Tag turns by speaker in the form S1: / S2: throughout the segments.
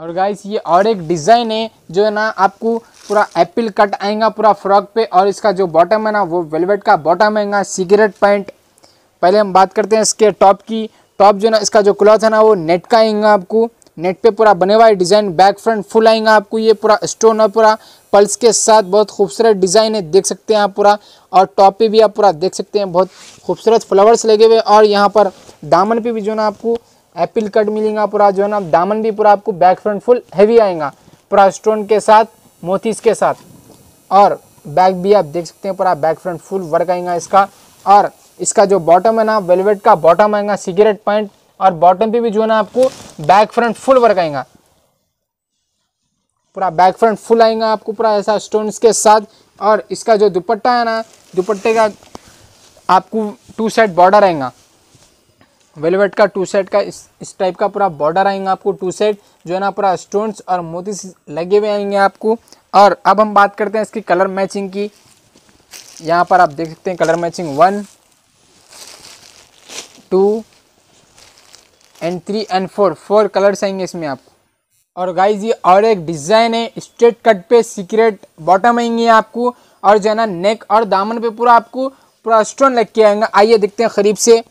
S1: और गाइस ये और एक डिज़ाइन है जो है ना आपको पूरा एप्पल कट आएगा पूरा फ्रॉक पे और इसका जो बॉटम है ना वो वेलवेट का बॉटम आएगा सिगरेट पैंट पहले हम बात करते हैं इसके टॉप की टॉप जो है ना इसका जो क्लॉथ है ना वो नेट का आएगा आपको नेट पे पूरा बने हुआ है डिज़ाइन बैक फ्रंट फुल आएगा आपको ये पूरा स्टोन और पूरा पल्स के साथ बहुत खूबसूरत डिज़ाइन है देख सकते हैं आप पूरा और टॉप पे भी आप पूरा देख सकते हैं बहुत खूबसूरत फ्लावर्स लगे हुए और यहाँ पर दामन पे भी जो ना आपको एप्पल कट मिलेगा पूरा जो है ना दामन भी पूरा आपको बैक फ्रंट फुल हैवी आएगा पूरा स्टोन के साथ मोतीस के साथ और बैक भी आप देख सकते हैं पूरा बैक फ्रंट फुल वर्क आएगा इसका और इसका जो बॉटम है ना वेलवेट का बॉटम आएगा सिगरेट पॉइंट और बॉटम पे भी जो है ना आपको बैक फ्रंट फुल वर्क आएगा पूरा बैक फ्रंट फुल आएगा आपको पूरा ऐसा स्टोन्स के साथ और इसका जो दुपट्टा है ना दुपट्टे का आपको टू साइड बॉर्डर आएगा वेलवेट का टू सेट का इस इस टाइप का पूरा बॉर्डर आएंगे आपको टू सेट जो है ना पूरा स्टोन्स और मोती लगे हुए आएंगे आपको और अब हम बात करते हैं इसकी कलर मैचिंग की यहाँ पर आप देख सकते हैं colour matching one two and three and four four colours आएंगे इसमें आपको और गाइज ये और एक डिज़ाइन है स्ट्रेट कट पे सीक्रेट बॉटम आएंगे आपको और जो है ना नेक और दामन पे पूरा आपको पूरा स्टोन लग के आएंगे आइए देखते हैं करीब से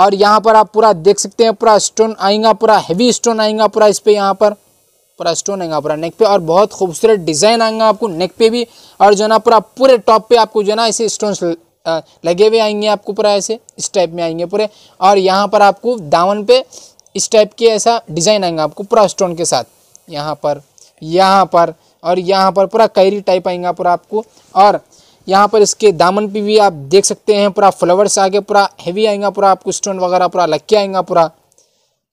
S1: और यहाँ पर आप पूरा देख सकते हैं पूरा स्टोन आएगा पूरा हैवी स्टोन आएगा पूरा इस पर यहाँ पर पूरा स्टोन आएगा पूरा नेक पे और बहुत खूबसूरत डिज़ाइन आएगा आपको नेक पे भी और जो है ना पूरा पूरे टॉप पे आपको जो है ना ऐसे स्टोन लगे हुए आएंगे आपको पूरा ऐसे इस टाइप में आएंगे पूरे और यहाँ पर आपको दामन पे इस टाइप के ऐसा डिज़ाइन आएगा आपको पूरा स्टोन के साथ यहाँ पर यहाँ पर और यहाँ पर पूरा कैरी टाइप आएगा पूरा आपको और यहाँ पर इसके दामन पे भी आप देख सकते हैं पूरा फ्लावर्स आगे पूरा हैवी आएगा पूरा आपको स्टोन वगैरह पूरा लग के आएगा पूरा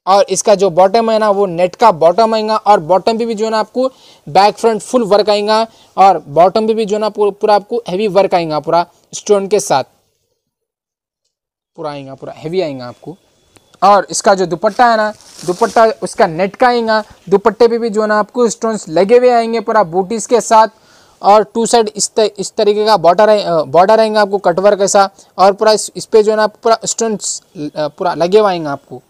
S1: और इसका जो बॉटम है ना वो नेट का बॉटम आएगा और बॉटम पे भी जो है ना आपको बैक फ्रंट फुल वर्क आएगा और बॉटम पे भी जो है ना पूरा आपको हैवी वर्क आएगा पूरा स्टोन के साथ पूरा आएगा पूरा हैवी आएगा आपको और इसका जो दुपट्टा है ना दुपट्टा उसका नेट का आएगा दुपट्टे पे भी जो है ना आपको स्टोन्स लगे हुए आएंगे पूरा बूटीज के साथ और टू साइड इस तर, इस तरीके का बॉर्डर है बॉर्डर रहेगा आपको कटवर कैसा और पूरा इस, इस पे जो है ना पूरा स्टोन्स पूरा लगे हुए आपको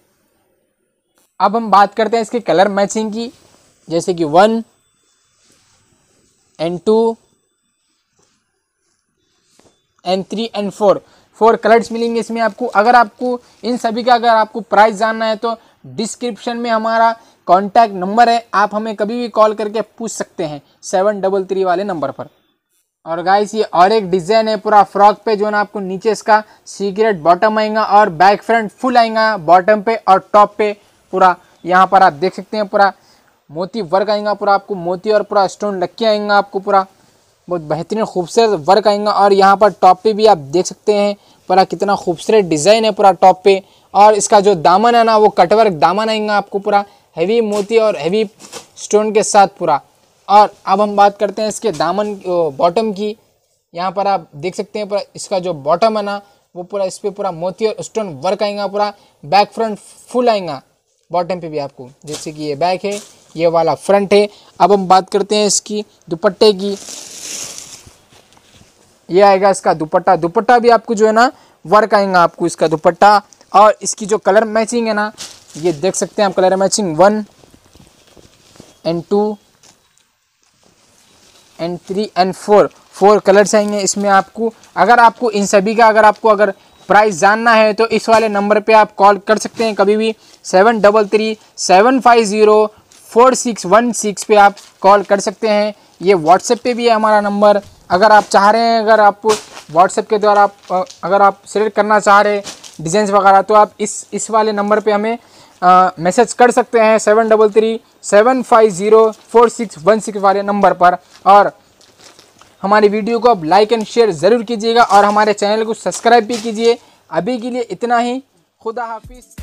S1: अब हम बात करते हैं इसके कलर मैचिंग की जैसे कि one and two and three and four four colours मिलेंगे इसमें आपको अगर आपको इन सभी का अगर आपको प्राइस जानना है तो डिस्क्रिप्शन में हमारा कॉन्टैक्ट नंबर है आप हमें कभी भी कॉल करके पूछ सकते हैं सेवन डबल थ्री वाले नंबर पर और गाइस ये और एक डिज़ाइन है पूरा फ्रॉक पे जो ना आपको नीचे इसका सीक्रेट बॉटम आएगा और बैक फ्रंट फुल आएगा बॉटम पे और टॉप पे पूरा यहाँ पर आप देख सकते हैं पूरा मोती वर्क आएगा पूरा आपको मोती और पूरा स्टोन लक्की के आएगा आपको पूरा बहुत बेहतरीन खूबसूरत वर्क आएगा और यहाँ पर टॉप पे भी आप देख सकते हैं पूरा कितना खूबसूरत डिज़ाइन है पूरा टॉप पे और इसका जो दामन है ना वो कटवर्क दामन आएगा आपको पूरा हैवी मोती और हैवी स्टोन के साथ पूरा और अब हम बात करते हैं इसके दामन बॉटम की यहाँ पर आप देख सकते हैं पूरा इसका जो बॉटम है ना वो पूरा इस पर पूरा मोती और स्टोन वर्क आएगा पूरा बैक फ्रंट फुल आएगा बॉटम पे भी आपको जैसे कि ये बैक है ये वाला फ्रंट है अब हम बात करते हैं इसकी दुपट्टे की ये आएगा इसका दुपट्टा दुपट्टा भी आपको जो है ना वर्क आएगा आपको इसका दुपट्टा और इसकी जो कलर मैचिंग है ना ये देख सकते हैं आप colour matching one and two and three and four four colours आएंगे इसमें आपको अगर आपको इन सभी का अगर आपको अगर प्राइस जानना है तो इस वाले नंबर पे आप कॉल कर सकते हैं कभी भी seven double three seven five zero four six one six पर आप कॉल कर सकते हैं ये व्हाट्सएप पे भी है हमारा नंबर अगर आप चाह रहे हैं अगर आप व्हाट्सएप के द्वारा आप अगर आप सेलेक्ट करना चाह रहे हैं डिज़ाइंस वगैरह तो आप इस इस वाले नंबर पे हमें मैसेज कर सकते हैं seven double three seven five zero four six one six वाले नंबर पर और हमारी वीडियो को आप लाइक एंड शेयर ज़रूर कीजिएगा और हमारे चैनल को सब्सक्राइब भी कीजिए अभी के लिए इतना ही खुदा हाफिज़